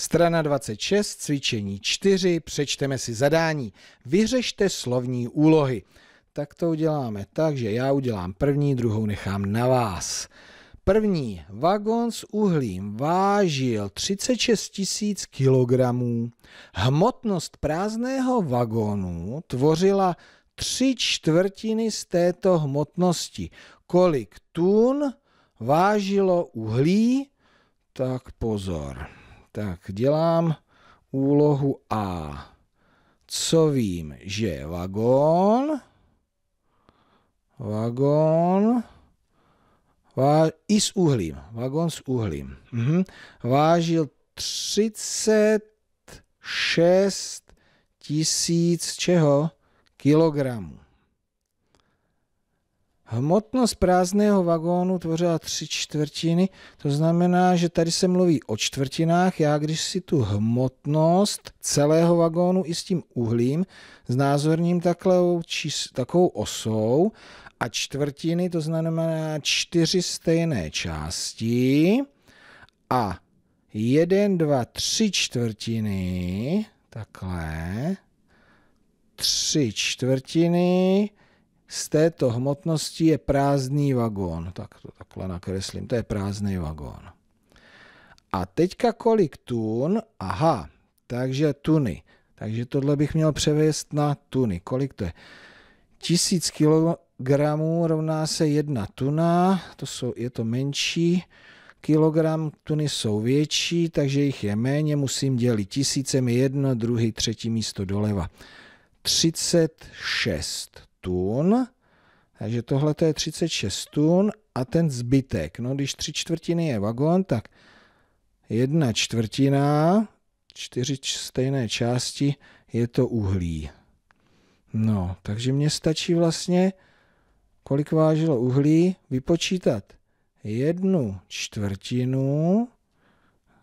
Strana 26, cvičení 4, přečteme si zadání. Vyřešte slovní úlohy. Tak to uděláme tak, že já udělám první, druhou nechám na vás. První, vagon s uhlím vážil 36 tisíc kilogramů. Hmotnost prázdného vagónu tvořila tři čtvrtiny z této hmotnosti. Kolik tun vážilo uhlí? Tak pozor. Tak dělám úlohu A. Co vím, že vagón, vagón, i s uhlím, vagón s uhlím, mhm. vážil 36 tisíc čeho? Kilogramů. Hmotnost prázdného vagónu tvořila tři čtvrtiny, to znamená, že tady se mluví o čtvrtinách. Já když si tu hmotnost celého vagónu i s tím uhlím znázorním takhle, čís, takovou osou a čtvrtiny, to znamená čtyři stejné části a jeden, dva, tři čtvrtiny, takhle, tři čtvrtiny, z této hmotnosti je prázdný vagón. Tak to takhle nakreslím, to je prázdný vagón. A teďka kolik tun? Aha, takže tuny. Takže tohle bych měl převést na tuny. Kolik to je? 1000 kg rovná se 1 tuna, to jsou, je to menší, kilogram tuny jsou větší, takže jich je méně, musím dělit tisícem jedno, druhý, třetí místo doleva. 36 tun, takže tohle je 36 tun a ten zbytek, no když tři čtvrtiny je vagon, tak jedna čtvrtina, čtyři stejné části, je to uhlí. No, takže mně stačí vlastně, kolik vážilo uhlí, vypočítat jednu čtvrtinu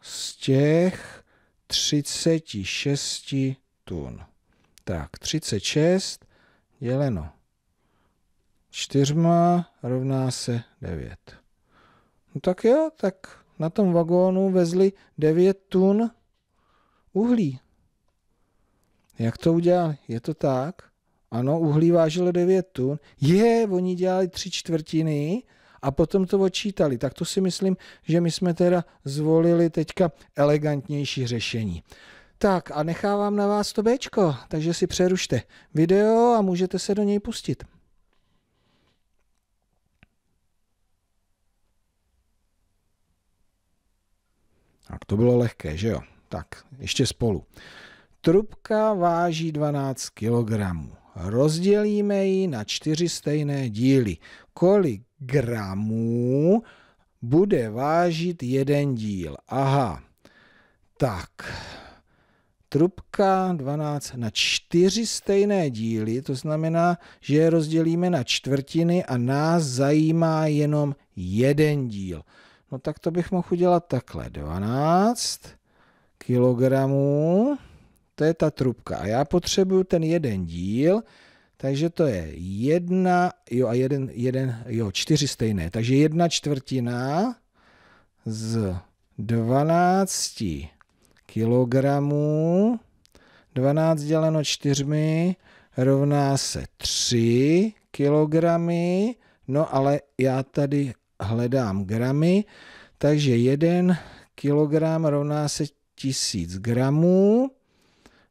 z těch 36 tun. Tak, 36 děleno čtyřma rovná se devět. No tak jo, tak na tom vagónu vezli devět tun uhlí. Jak to udělali? Je to tak? Ano, uhlí vážilo 9 tun. Je, oni dělali tři čtvrtiny a potom to odčítali. Tak to si myslím, že my jsme teda zvolili teďka elegantnější řešení. Tak a nechávám na vás to Bčko, takže si přerušte video a můžete se do něj pustit. Tak to bylo lehké, že jo? Tak, ještě spolu. Trubka váží 12 kg. Rozdělíme ji na čtyři stejné díly. Kolik gramů bude vážit jeden díl? Aha, tak trubka 12 na čtyři stejné díly, to znamená, že je rozdělíme na čtvrtiny a nás zajímá jenom jeden díl. No tak to bych mohl udělat takhle, 12 kilogramů, to je ta trubka a já potřebuju ten jeden díl, takže to je jedna, jo a jeden, jeden, jo, čtyři stejné, takže jedna čtvrtina z 12 kilogramů. 12 děleno 4 rovná se 3 kilogramy. No ale já tady hledám gramy, takže 1 kilogram rovná se 1000 gramů.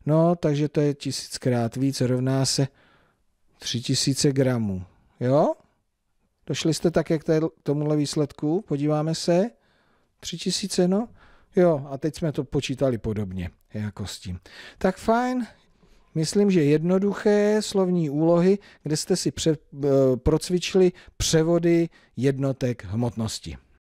No, takže to je tisíckrát víc, rovná se 3000 gramů. Jo? Došli jste také k tomuhle výsledku? Podíváme se. 3000, no. Jo, a teď jsme to počítali podobně jako s tím. Tak fajn, myslím, že jednoduché slovní úlohy, kde jste si pře, eh, procvičili převody jednotek hmotnosti.